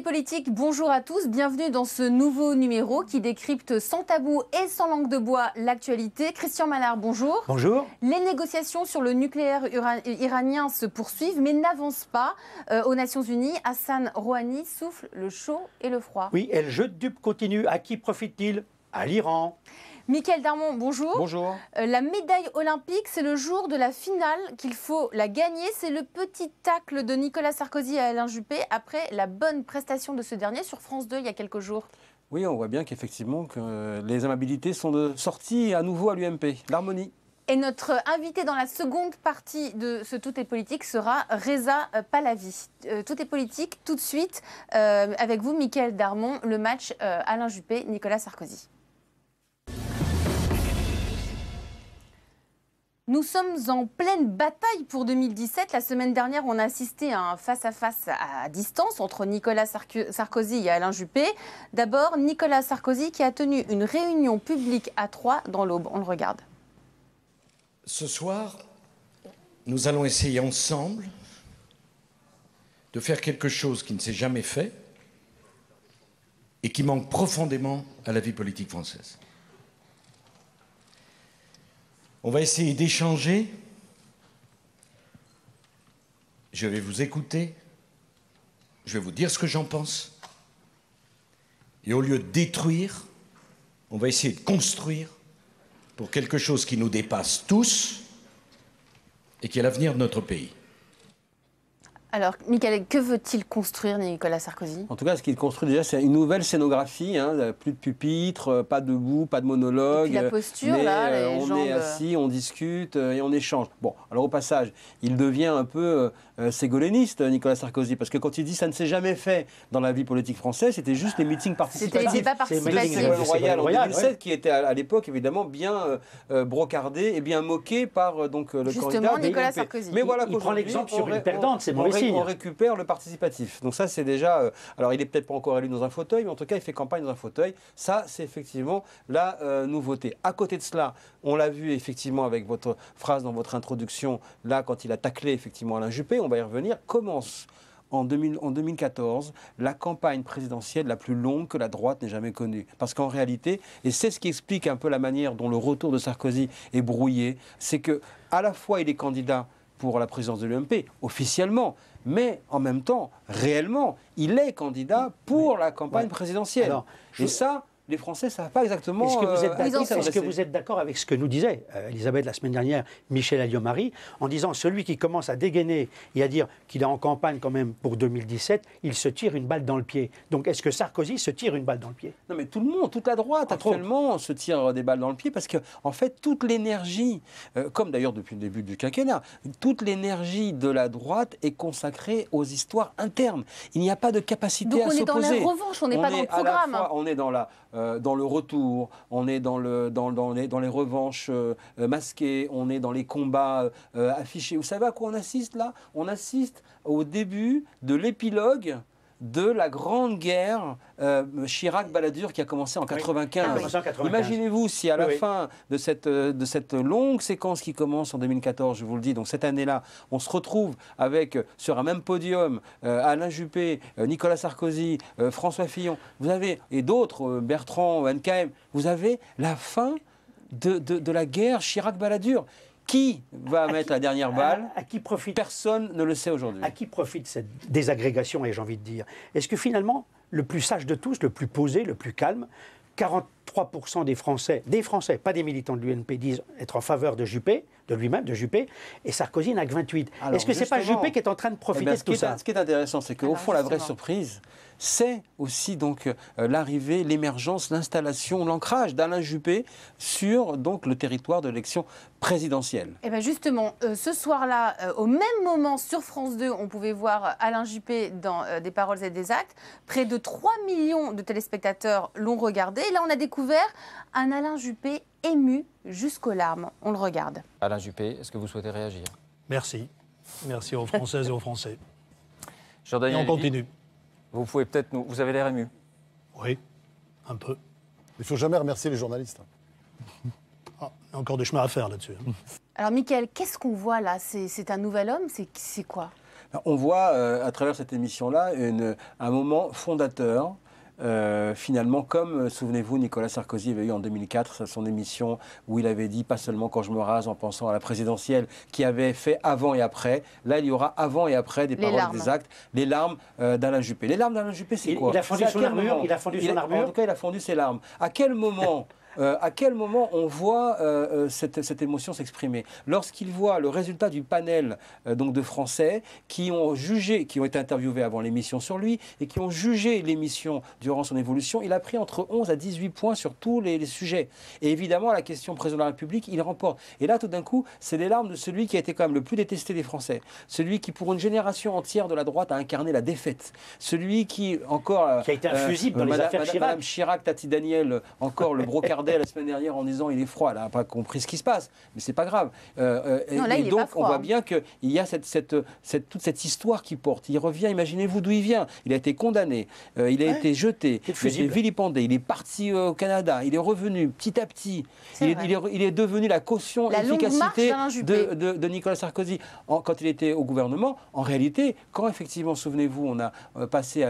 politique, bonjour à tous, bienvenue dans ce nouveau numéro qui décrypte sans tabou et sans langue de bois l'actualité. Christian Manard, bonjour. Bonjour. Les négociations sur le nucléaire iranien se poursuivent mais n'avancent pas. Euh, aux Nations Unies, Hassan Rouhani souffle le chaud et le froid. Oui, et le jeu de dupes continue. À qui profite-t-il À l'Iran. Michael Darmon, bonjour. Bonjour. Euh, la médaille olympique, c'est le jour de la finale qu'il faut la gagner. C'est le petit tacle de Nicolas Sarkozy à Alain Juppé après la bonne prestation de ce dernier sur France 2 il y a quelques jours. Oui, on voit bien qu'effectivement que les amabilités sont sorties à nouveau à l'UMP. L'harmonie. Et notre invité dans la seconde partie de ce Tout est politique sera Reza Palavi. Euh, tout est politique, tout de suite, euh, avec vous, Michael Darmon, le match Alain Juppé, Nicolas Sarkozy. Nous sommes en pleine bataille pour 2017. La semaine dernière, on a assisté à un face-à-face -à, distance entre Nicolas Sarkozy et Alain Juppé. D'abord, Nicolas Sarkozy qui a tenu une réunion publique à Troyes dans l'Aube. On le regarde. Ce soir, nous allons essayer ensemble de faire quelque chose qui ne s'est jamais fait et qui manque profondément à la vie politique française. On va essayer d'échanger. Je vais vous écouter. Je vais vous dire ce que j'en pense. Et au lieu de détruire, on va essayer de construire pour quelque chose qui nous dépasse tous et qui est l'avenir de notre pays. Alors, Michael, que veut-il construire, Nicolas Sarkozy En tout cas, ce qu'il construit déjà, c'est une nouvelle scénographie. Hein, plus de pupitres, euh, pas de goût, pas de monologue. la euh, posture, là, euh, les on est assis, on discute et on échange. Bon, alors au passage, il devient un peu euh, euh, ségoléniste, Nicolas Sarkozy, parce que quand il dit ça ne s'est jamais fait dans la vie politique française, c'était juste les meetings participatifs. C'était les débats participatifs. Euh, Royal en 2007, qui était à, l'époque évidemment bien brocardé et bien moqué par donc le Justement, candidat. Nicolas Sarkozy. Mais voilà, il, prend l'exemple sur une perdante, c'est bon on, On récupère le participatif. Donc ça, c'est déjà. alors il est peut-être pas encore élu dans un fauteuil, mais en tout cas, il fait campagne dans un fauteuil. Ça, c'est effectivement la nouveauté. À côté de cela, on l'a vu effectivement avec votre phrase dans votre introduction là, quand il a taclé effectivement Alain Juppé, on va y revenir, commence en, 2014 la campagne présidentielle la plus longue que la droite n'ait jamais connue. Parce qu'en réalité, et c'est ce qui explique un peu la manière dont le retour de Sarkozy est brouillé, c'est que à la fois il est candidat pour la présidence de l'UMP, officiellement, mais en même temps, réellement, il est candidat pour la campagne présidentielle. Et ça, les Français ne savent pas exactement. Est-ce que euh, vous êtes, d'accord avec ce que nous disait euh, Elisabeth la semaine dernière, Michel Alliomarie, en disant celui qui commence à dégainer et à dire qu'il est en campagne quand même pour 2017, il se tire une balle dans le pied. Donc est-ce que Sarkozy se tire une balle dans le pied Non, mais tout le monde, toute la droite actuellement se tire des balles dans le pied parce que, en fait, toute l'énergie, euh, comme d'ailleurs depuis le début du quinquennat, toute l'énergie de la droite est consacrée aux histoires internes. Il n'y a pas de capacité à s'opposer. Donc on est dans la revanche, on n'est pas dans le programme. on est dans la euh, dans le retour, on est dans, le, dans, les, revanches euh, euh, masquées, on est dans les combats affichés. Vous savez à quoi on assiste là On assiste au début de l'épilogue de la grande guerre euh, chirac baladur qui a commencé en 1995. Ah, Imaginez-vous si à la fin de cette, euh, de cette longue séquence qui commence en 2014, je vous le dis, donc cette année-là, on se retrouve avec euh, sur un même podium Alain Juppé, Nicolas Sarkozy, François Fillon, vous avez, et d'autres, Bertrand, NKM, vous avez la fin de, la guerre chirac baladur qui va mettre la dernière balle à, qui Personne ne le sait aujourd'hui. À qui profite cette désagrégation, Et j'ai envie de dire Est-ce que finalement, le plus sage de tous, le plus posé, le plus calme, 40 3% des Français, des Français, pas des militants de l'UNP, disent être en faveur de Juppé, de lui-même, de Juppé, et Sarkozy n'a que 28. Est-ce que ce n'est pas Juppé qui est en train de profiter eh de tout ça Ce qui est intéressant, c'est qu'au ah bah, fond, la vraie surprise, c'est aussi donc euh, l'arrivée, l'émergence, l'installation, l'ancrage d'Alain Juppé sur donc le territoire de l'élection présidentielle. Et eh bien justement, euh, ce soir-là, euh, au même moment sur France 2, on pouvait voir Alain Juppé dans Des paroles et des actes. Près de 3 millions de téléspectateurs l'ont regardé. Là, on a découvert un Alain Juppé ému jusqu'aux larmes. On le regarde. Alain Juppé, est-ce que vous souhaitez réagir Merci. Merci aux Françaises et aux Français. et on continue. Vous pouvez peut-être Vous avez l'air ému. Oui, un peu. Il ne faut jamais remercier les journalistes. Ah, a encore des chemins à faire là-dessus. Hein. Alors, Michael, qu'est-ce qu'on voit là C'est un nouvel homme C'est quoi ben, on voit euh, à travers cette émission-là un moment fondateur euh, finalement, comme, euh, souvenez-vous, Nicolas Sarkozy avait eu en 2004 son émission où il avait dit pas seulement quand je me rase en pensant à la présidentielle, qui avait fait avant et après. Là, il y aura avant et après des paroles, des actes, les larmes euh, d'Alain Juppé. Les larmes d'Alain Juppé, c'est quoi il a, fondu armure, il a fondu son armure. En tout cas, il a fondu ses larmes. À quel moment Euh, à quel moment on voit euh, euh, cette, émotion s'exprimer Lorsqu'il voit le résultat du panel donc de Français qui ont jugé, qui ont été interviewés avant l'émission sur lui et qui ont jugé l'émission durant son évolution, il a pris entre 11 à 18 points sur tous les, sujets. Et évidemment, la question président de la République, il remporte. Et là, tout d'un coup, c'est les larmes de celui qui a été quand même le plus détesté des Français, celui qui, pour une génération entière de la droite, a incarné la défaite, celui qui encore qui a été infusible dans les affaires Chirac, Madame Chirac, Tati Daniel, encore le brocard la semaine dernière en disant il est froid, elle n'a pas compris ce qui se passe, mais c'est pas grave. Euh, euh, et donc, on voit hein. bien qu'il y a toute cette histoire qui porte. Il revient, imaginez-vous d'où il vient. Il a été condamné, euh, il a été jeté, il a vilipendé, il est parti au Canada, il est revenu petit à petit. Il est, il, est, devenu la caution, la efficacité de, Nicolas Sarkozy quand il était au gouvernement. En réalité, quand effectivement, souvenez-vous, on a passé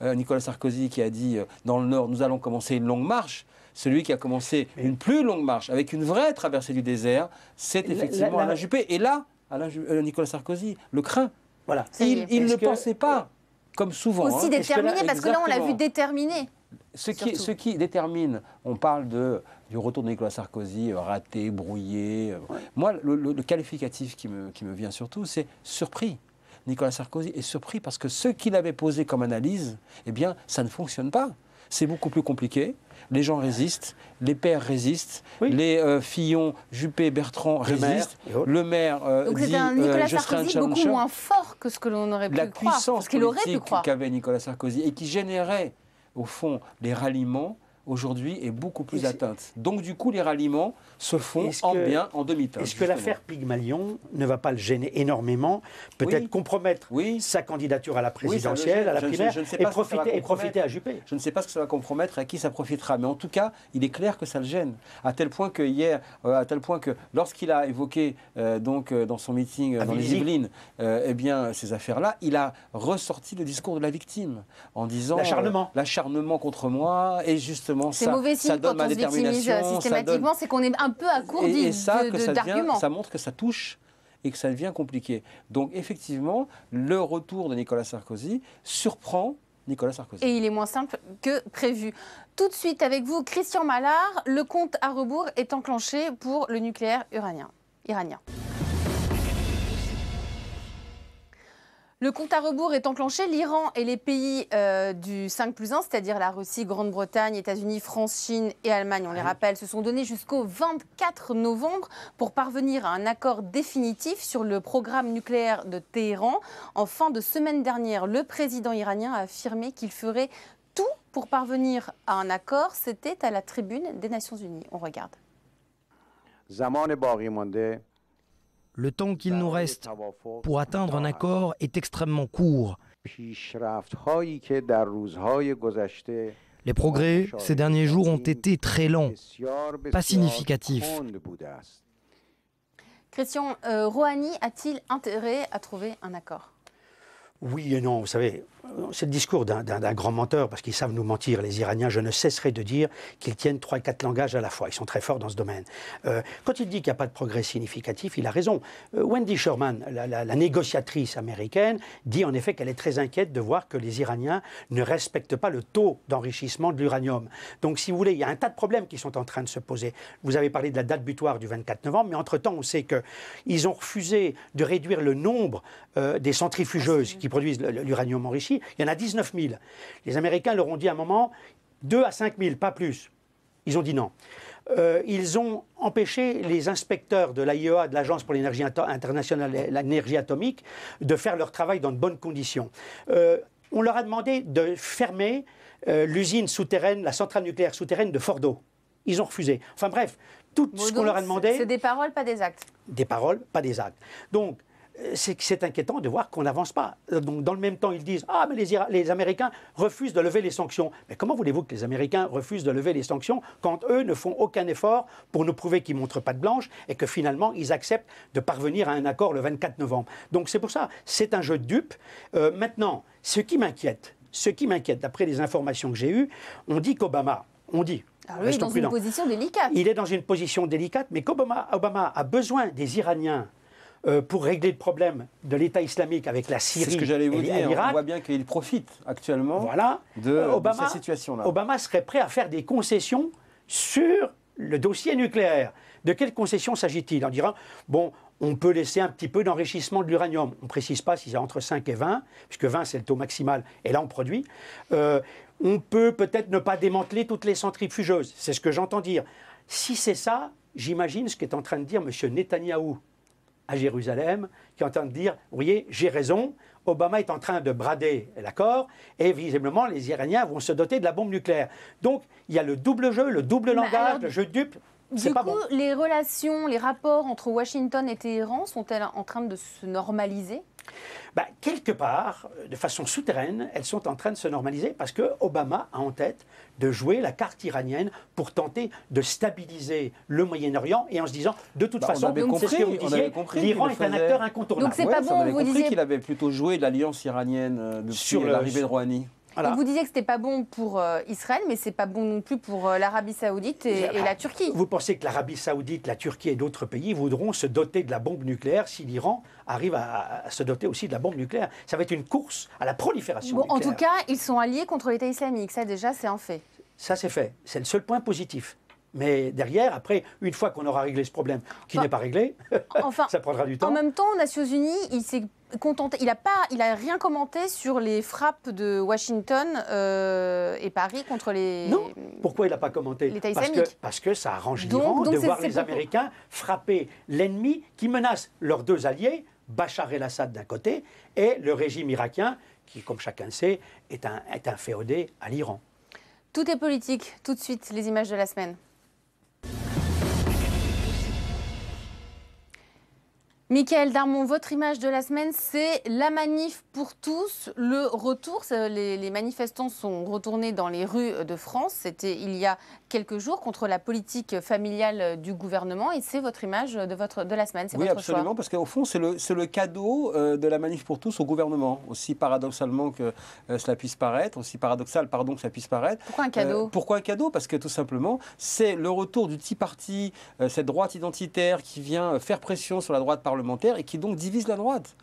à Nicolas Sarkozy qui a dit dans le Nord, nous allons commencer une longue marche celui qui a commencé une plus longue marche avec une vraie traversée du désert, c'est effectivement la, Alain Juppé. Et là, euh, Nicolas Sarkozy le craint. Voilà. Il, ne pensait pas, comme souvent. Aussi hein. déterminé, parce que là, on l'a vu déterminé. Ce qui, ce qui, détermine, on parle de, du retour de Nicolas Sarkozy, euh, raté, brouillé. Euh. Moi, le, qualificatif qui me, qui me vient surtout, c'est surpris. Nicolas Sarkozy est surpris parce que ce qu'il avait posé comme analyse, eh bien, ça ne fonctionne pas. C'est beaucoup plus compliqué les gens résistent, les pères résistent, les fillons euh, Fillon, Juppé, Bertrand résistent, le maire euh, Donc dit, un Nicolas euh, Sarkozy beaucoup moins fort que ce que l'on aurait pu La puissance qu'il aurait qu'avait Nicolas Sarkozy et qui générait au fond des ralliements aujourd'hui est beaucoup plus atteinte. Donc du coup, les ralliements se font en bien, en demi-teinte. Est-ce que l'affaire Pygmalion ne va pas le gêner énormément, peut-être compromettre sa candidature à la présidentielle, à la je, primaire, et, profiter, et profiter à Juppé Je ne sais pas ce que ça va compromettre, à qui ça profitera, mais en tout cas, il est clair que ça le gêne, à tel point que hier, euh, à tel point que lorsqu'il a évoqué euh, donc euh, dans son meeting ah, dans les Yvelines, eh bien ces affaires-là, il a ressorti le discours de la victime en disant l'acharnement, l'acharnement contre moi et justement c'est mauvais signe quand on victimise euh, systématiquement, c'est qu'on est un peu à court d'arguments. et ça, ça, montre que ça touche et que ça devient compliqué. Donc effectivement, le retour de Nicolas Sarkozy surprend Nicolas Sarkozy. Et il est moins simple que prévu. Tout de suite avec vous, Christian Mallard, le compte à rebours est enclenché pour le nucléaire iranien. Le compte à rebours est enclenché. L'Iran et les pays euh, du 5 plus 1, c'est-à-dire la Russie, Grande-Bretagne, États-Unis, France, Chine et Allemagne, on les ah rappelle, se sont donnés jusqu'au 24 novembre pour parvenir à un accord définitif sur le programme nucléaire de Téhéran. En fin de semaine dernière, le président iranien a affirmé qu'il ferait tout pour parvenir à un accord. C'était à la tribune des Nations Unies. On regarde. Le temps qu'il nous reste pour atteindre un accord est extrêmement court. Les progrès ces derniers jours ont été très lents, pas significatifs. Christian, euh, Rouhani a-t-il intérêt à trouver un accord Oui et non, vous savez, c'est le discours d'un grand menteur, parce qu'ils savent nous mentir, les Iraniens. Je ne cesserai de dire qu'ils tiennent trois, quatre langages à la fois. Ils sont très forts dans ce domaine. Euh, quand il dit qu'il n'y a pas de progrès significatif, il a raison. Euh, Wendy Sherman, la, négociatrice américaine, dit en effet qu'elle est très inquiète de voir que les Iraniens ne respectent pas le taux d'enrichissement de l'uranium. Donc, si vous voulez, il y a un tas de problèmes qui sont en train de se poser. Vous avez parlé de la date butoir du 24 novembre, mais entre-temps, on sait qu'ils ont refusé de réduire le nombre euh, des centrifugeuses ah, qui produisent l'uranium enrichi il y en a 19 000. Les Américains leur ont dit à un moment 2 à 5 000, pas plus. Ils ont dit non. Euh, ils ont empêché les inspecteurs de l'AIEA, de l'Agence pour l'énergie internationale, l'énergie atomique, de faire leur travail dans de bonnes conditions. Euh, on leur a demandé de fermer euh, l'usine souterraine, la centrale nucléaire souterraine de Fordo. Ils ont refusé. Enfin bref, tout ce qu'on leur a demandé. C'est des paroles, pas des actes. Des paroles, pas des actes. Donc, euh, c'est inquiétant de voir qu'on n'avance pas. Euh, donc, dans le même temps, ils disent Ah, mais les, Américains refusent de lever les sanctions. Mais comment voulez-vous que les Américains refusent de lever les sanctions quand eux ne font aucun effort pour nous prouver qu'ils montrent pas de blanche et que finalement ils acceptent de parvenir à un accord le 24 novembre Donc, c'est pour ça, c'est un jeu de dupes. Euh, maintenant, ce qui m'inquiète, ce qui m'inquiète, d'après les informations que j'ai eues, on dit qu'Obama, on dit, alors ah est dans une position délicate. Il est dans une position délicate, mais qu'Obama Obama a besoin des Iraniens euh, pour régler le problème de l'État islamique avec la Syrie. C'est ce que j'allais vous dire. On voit bien qu'il profite actuellement voilà. de, cette situation-là. Obama serait prêt à faire des concessions sur le dossier nucléaire. De quelles concessions s'agit-il On dira, bon, on peut laisser un petit peu d'enrichissement de l'uranium. On ne précise pas si c'est entre 5 et 20, puisque 20 c'est le taux maximal, et là on produit. Euh, on peut peut-être ne pas démanteler toutes les centrifugeuses, c'est ce que j'entends dire. Si c'est ça, j'imagine ce qu'est en train de dire M. Netanyahou à Jérusalem, qui est en train de dire, vous voyez, j'ai raison, Obama est en train de brader l'accord, et visiblement, les Iraniens vont se doter de la bombe nucléaire. Donc, il y a le double jeu, le double bah, langage, le jeu dupe, Du coup, les relations, les rapports entre Washington et Téhéran sont-elles en train de se normaliser bah, quelque part, euh, de façon souterraine, elles sont en train de se normaliser parce que Obama a en tête de jouer la carte iranienne pour tenter de stabiliser le Moyen-Orient et en se disant, de toute façon, l'Iran est un acteur incontournable. Donc c'est pas bon, vous compris qu'il avait plutôt joué l'alliance iranienne euh, sur l'arrivée de Rouhani vous disiez que ce n'était pas bon pour euh, Israël, mais ce n'est pas bon non plus pour euh, l'Arabie Saoudite et, la Turquie. Vous pensez que l'Arabie Saoudite, la Turquie et d'autres pays voudront se doter de la bombe nucléaire si l'Iran arrive à, se doter aussi de la bombe nucléaire Ça va être une course à la prolifération. nucléaire. En tout cas, ils sont alliés contre l'État islamique. Ça déjà, c'est un fait. Ça, c'est fait. C'est le seul point positif. Mais derrière, après, une fois qu'on aura réglé ce problème, qui n'est pas réglé, enfin, ça prendra du temps. En même temps, Nations Unies, il s'est contenté, il n'a pas, il a rien commenté sur les frappes de Washington euh, et Paris contre les. Non. Pourquoi il n'a pas commenté L'État parce Que, parce que ça arrange l'Iran de voir les Américains frapper l'ennemi qui menace leurs deux alliés, Bachar el-Assad d'un côté et le régime irakien qui, comme chacun le sait, est un, est un féodé à l'Iran. Tout est politique. Tout de suite, les images de la semaine. Michael Darmon, votre image de la semaine, c'est la manif pour tous, le retour. Les, manifestants sont retournés dans les rues de France. C'était il y a quelques jours contre la politique familiale du gouvernement. Et c'est votre image de, votre, de la semaine. Oui, absolument, parce qu'au fond, c'est le, cadeau euh, de la manif pour tous au gouvernement. Aussi paradoxalement que euh, cela puisse paraître, aussi paradoxal, pardon, que cela puisse paraître. Pourquoi un cadeau euh, Pourquoi un cadeau Parce que tout simplement, c'est le retour du petit parti, cette droite identitaire qui vient faire pression sur la droite parlementaire et qui donc divise la droite.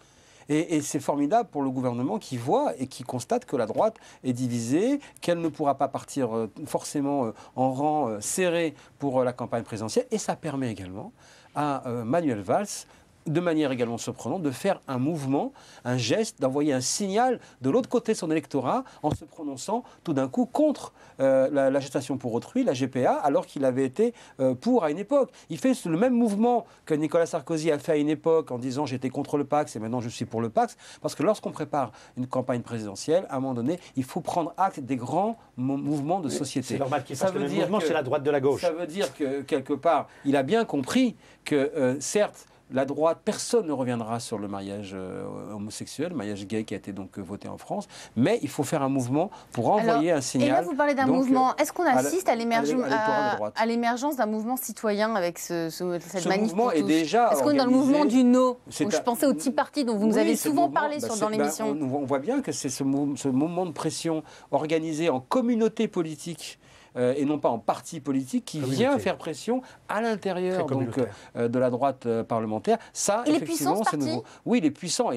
Et, c'est formidable pour le gouvernement qui voit et qui constate que la droite est divisée, qu'elle ne pourra pas partir euh, forcément euh, en rang euh, serré pour la campagne présidentielle. Et ça permet également à Manuel Valls de manière également surprenante, de faire un mouvement, un geste, d'envoyer un signal de l'autre côté de son électorat en se prononçant tout d'un coup contre euh, la, gestation pour autrui, la GPA, alors qu'il avait été euh, pour à une époque. Il fait le même mouvement que Nicolas Sarkozy a fait à une époque en disant j'étais contre le Pax et maintenant je suis pour le Pax, parce que lorsqu'on prépare une campagne présidentielle, à un moment donné, il faut prendre acte des grands mouvements de société. C'est normal qu'il fasse le même mouvement, c'est la droite de la gauche. Ça veut dire que quelque part, il a bien compris que euh, certes, la droite, personne ne reviendra sur le mariage euh, homosexuel, le mariage gay qui a été donc euh, voté en France, mais il faut faire un mouvement pour envoyer un signal. Et là, vous parlez d'un mouvement. Euh, Est-ce qu'on assiste à l'émergence d'un mouvement citoyen avec ce, cette ce est ce qu'on est dans le mouvement du no Je pensais au petit parti dont vous nous avez souvent parlé bah, sur, dans bah, l'émission. on, voit bien que c'est ce, ce moment de pression organisé en communauté politique euh, et non pas en parti politique qui vient faire pression à l'intérieur euh, euh, de la droite parlementaire. Ça, effectivement, c'est nouveau. Oui, il est puissant.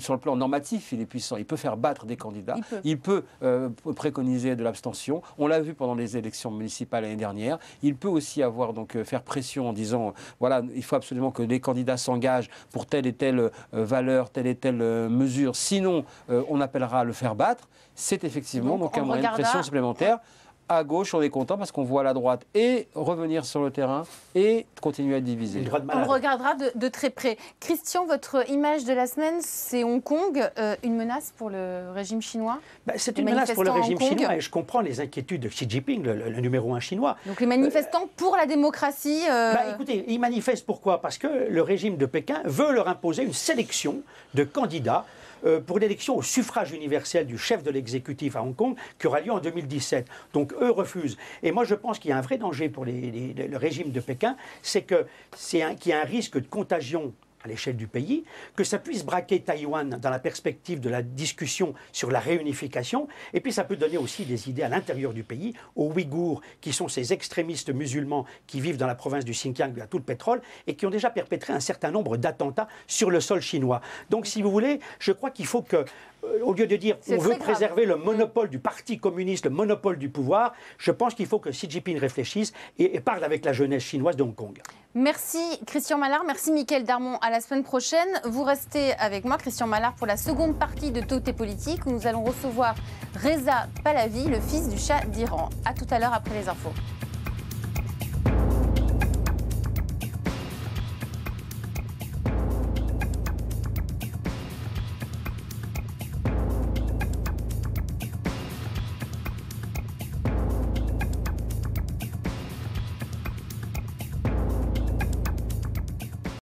sur le plan normatif, il est puissant. Il peut faire battre des candidats. Il peut, préconiser de l'abstention. On l'a vu pendant les élections municipales l'année dernière. Il peut aussi avoir donc faire pression en disant voilà, il faut absolument que les candidats s'engagent pour telle et telle valeur, telle et telle mesure. Sinon, on appellera à le faire battre. C'est effectivement donc un moyen de pression supplémentaire à gauche, on est content parce qu'on voit la droite et revenir sur le terrain et continuer à diviser. on regardera de, très près. Christian, votre image de la semaine, c'est Hong Kong, euh, une menace pour le régime chinois bah, C'est une menace pour le régime chinois et je comprends les inquiétudes de Xi Jinping, le, numéro un chinois. Donc les manifestants pour la démocratie euh, bah, Écoutez, ils manifestent pourquoi Parce que le régime de Pékin veut leur imposer une sélection de candidats euh, pour l'élection au suffrage universel du chef de l'exécutif à Hong Kong qui aura lieu en 2017. Donc eux refusent. Et moi je pense qu'il y a un vrai danger pour le régime de Pékin, c'est c'est qu'il y a un risque de contagion à l'échelle du pays, que ça puisse braquer Taïwan dans la perspective de la discussion sur la réunification, et puis ça peut donner aussi des idées à l'intérieur du pays aux Ouïghours, qui sont ces extrémistes musulmans qui vivent dans la province du Xinjiang à tout le pétrole et qui ont déjà perpétré un certain nombre d'attentats sur le sol chinois. Donc si vous voulez, je crois qu'il faut que euh, au lieu de dire on veut préserver hein. le monopole du Parti communiste, le monopole du pouvoir, je pense qu'il faut que Xi Jinping réfléchisse et, parle avec la jeunesse chinoise de Hong Kong. Merci Christian Mallard, merci Mickaël Darmon. À la semaine prochaine. Vous restez avec moi, Christian Mallard, pour la seconde partie de Tauté Politique où nous allons recevoir Reza Pahlavi, le fils du chat d'Iran. À tout à l'heure après les infos.